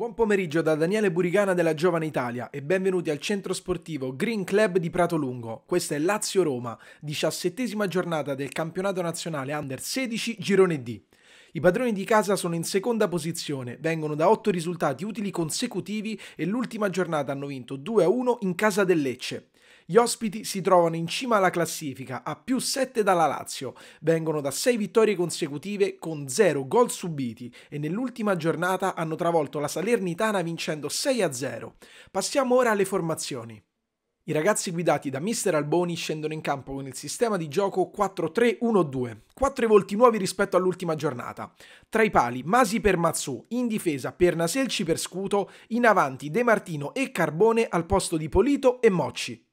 Buon pomeriggio da Daniele Burigana della Giovane Italia e benvenuti al centro sportivo Green Club di Prato Lungo. Questa è Lazio-Roma, diciassettesima giornata del campionato nazionale Under 16 Girone D. I padroni di casa sono in seconda posizione, vengono da otto risultati utili consecutivi e l'ultima giornata hanno vinto 2-1 in casa del Lecce. Gli ospiti si trovano in cima alla classifica, a più 7 dalla Lazio, vengono da 6 vittorie consecutive con 0 gol subiti e nell'ultima giornata hanno travolto la Salernitana vincendo 6-0. Passiamo ora alle formazioni. I ragazzi guidati da Mister Alboni scendono in campo con il sistema di gioco 4-3-1-2, Quattro volti nuovi rispetto all'ultima giornata. Tra i pali Masi per Mazzù, in difesa per Naselci per Scuto, in avanti De Martino e Carbone al posto di Polito e Mocci.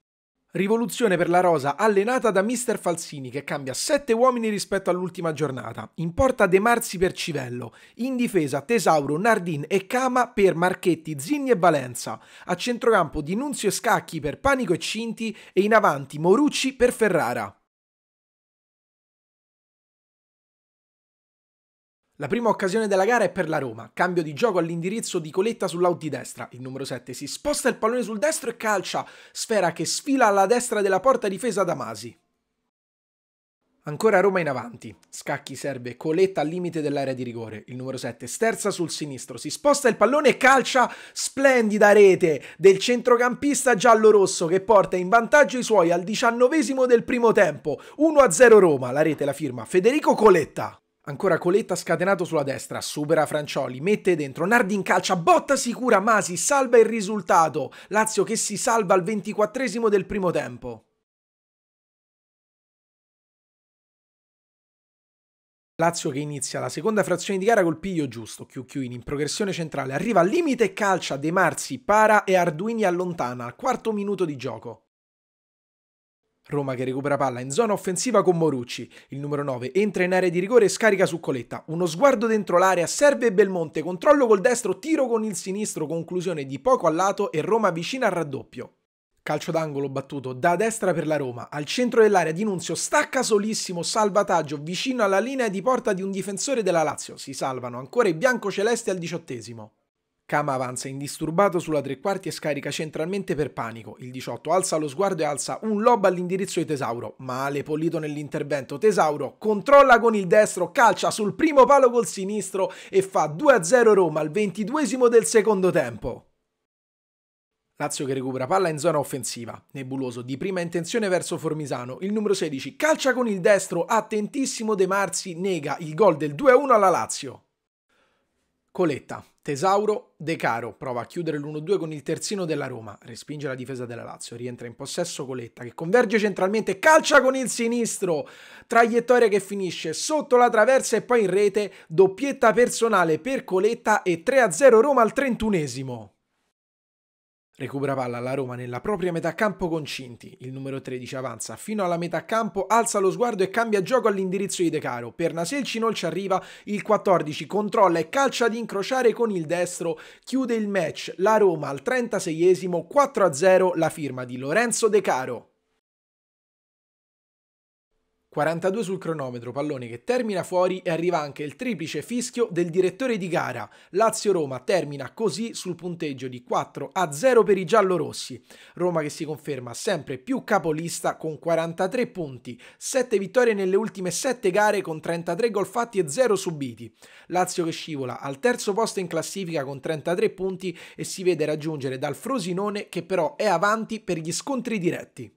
Rivoluzione per la rosa allenata da Mister Falsini che cambia 7 uomini rispetto all'ultima giornata. In porta De Marzi per Civello, in difesa Tesauro, Nardin e Cama per Marchetti, Zinni e Valenza. A centrocampo Di Nunzio e Scacchi per Panico e Cinti e in avanti Morucci per Ferrara. La prima occasione della gara è per la Roma, cambio di gioco all'indirizzo di Coletta sull'out di destra, il numero 7 si sposta il pallone sul destro e calcia, sfera che sfila alla destra della porta difesa da Masi. Ancora Roma in avanti. Scacchi serve Coletta al limite dell'area di rigore. Il numero 7 sterza sul sinistro, si sposta il pallone e calcia splendida rete del centrocampista giallo-rosso che porta in vantaggio i suoi al diciannovesimo del primo tempo. 1-0 Roma, la rete la firma Federico Coletta. Ancora Coletta scatenato sulla destra, supera Francioli, mette dentro, Nardi in calcia, botta sicura Masi, salva il risultato. Lazio che si salva al ventiquattresimo del primo tempo. Lazio che inizia la seconda frazione di gara col piglio giusto, Chiucchiuini in progressione centrale, arriva al limite e calcia De Marzi, para e Arduini allontana al quarto minuto di gioco. Roma che recupera palla in zona offensiva con Morucci. Il numero 9 entra in area di rigore e scarica su Coletta. Uno sguardo dentro l'area, serve Belmonte, controllo col destro, tiro con il sinistro, conclusione di poco a lato e Roma vicina al raddoppio. Calcio d'angolo battuto da destra per la Roma, al centro dell'area Di Nunzio stacca solissimo, salvataggio vicino alla linea di porta di un difensore della Lazio. Si salvano ancora i biancocelesti al diciottesimo. Kama avanza indisturbato sulla tre quarti e scarica centralmente per panico. Il 18 alza lo sguardo e alza un lob all'indirizzo di Tesauro. Male pulito nell'intervento. Tesauro controlla con il destro, calcia sul primo palo col sinistro e fa 2-0 Roma al ventiduesimo del secondo tempo. Lazio che recupera palla in zona offensiva. Nebuloso di prima intenzione verso Formisano. Il numero 16 calcia con il destro, attentissimo De Marzi, nega il gol del 2-1 alla Lazio. Coletta, Tesauro, De Caro prova a chiudere l'1-2 con il terzino della Roma, respinge la difesa della Lazio, rientra in possesso Coletta che converge centralmente, calcia con il sinistro, traiettoria che finisce sotto la traversa e poi in rete, doppietta personale per Coletta e 3-0 Roma al trentunesimo. Recupera palla la Roma nella propria metà campo con Cinti. Il numero 13 avanza fino alla metà campo, alza lo sguardo e cambia gioco all'indirizzo di De Caro. Per Naselci non ci arriva, il 14 controlla e calcia ad incrociare con il destro. Chiude il match la Roma al 36esimo 4-0 la firma di Lorenzo De Caro. 42 sul cronometro, pallone che termina fuori e arriva anche il triplice fischio del direttore di gara. Lazio-Roma termina così sul punteggio di 4 a 0 per i giallorossi. Roma che si conferma sempre più capolista con 43 punti, 7 vittorie nelle ultime 7 gare con 33 gol fatti e 0 subiti. Lazio che scivola al terzo posto in classifica con 33 punti e si vede raggiungere dal Frosinone che però è avanti per gli scontri diretti.